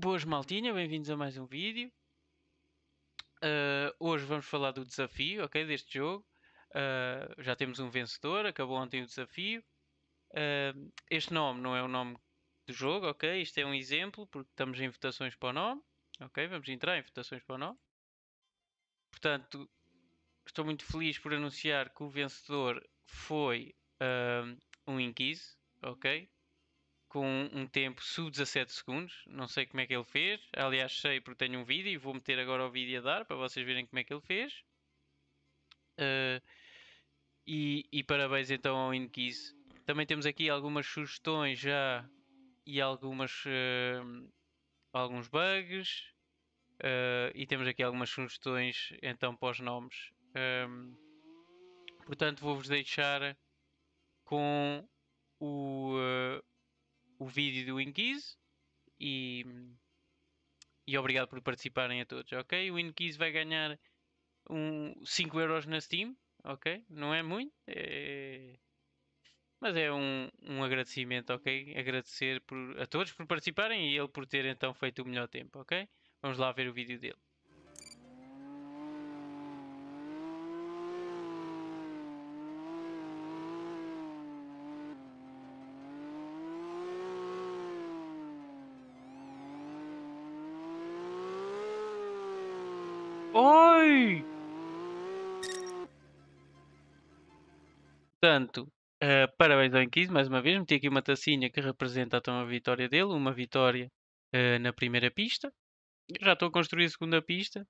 Boas maltinha, bem-vindos a mais um vídeo. Uh, hoje vamos falar do desafio, ok, deste jogo. Uh, já temos um vencedor, acabou ontem o desafio. Uh, este nome não é o nome do jogo, ok? Isto é um exemplo, porque estamos em votações para o nome. Ok, vamos entrar em votações para o nome. Portanto, estou muito feliz por anunciar que o vencedor foi um Inquise, ok? com um tempo sub-17 segundos. Não sei como é que ele fez. Aliás, sei porque tenho um vídeo e vou meter agora o vídeo a dar para vocês verem como é que ele fez. Uh, e, e, parabéns então ao Inquis. Também temos aqui algumas sugestões já e algumas uh, alguns bugs. Uh, e temos aqui algumas sugestões então para os nomes. Um, ehm, portanto, vou-vos deixar com o, uh, o vídeo do Inquis e, e obrigado por participarem a todos, ok? O Inquis vai ganhar um, 5 euros na Steam, ok? Não é muito, é... mas é um, um agradecimento, ok? Agradecer por, a todos por participarem e ele por ter então feito o melhor tempo, ok? Vamos lá ver o vídeo dele. Oi! Portanto, uh, parabéns ao Inquis mais uma vez. Meti aqui uma tacinha que representa então a vitória dele, uma vitória uh, na primeira pista. Eu já estou a construir a segunda pista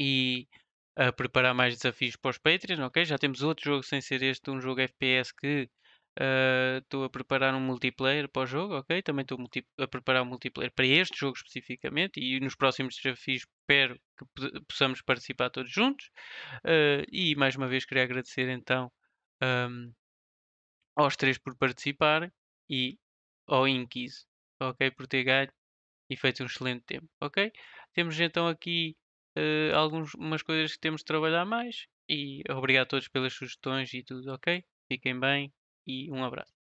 e a preparar mais desafios para os Patreons, ok? Já temos outro jogo sem ser este, um jogo FPS que ah, estou a preparar um multiplayer para o jogo, ok? Também estou a preparar um multiplayer para este jogo especificamente e nos próximos desafios espero que possamos participar todos juntos. Uh, e mais uma vez queria agradecer então um, aos três por participarem e ao Inquis, ok? Por ter ganho e feito um excelente tempo, ok? Temos então aqui uh, ah, algumas coisas que temos de trabalhar mais e obrigado a todos pelas sugestões e tudo, ok? Fiquem bem e um abraço.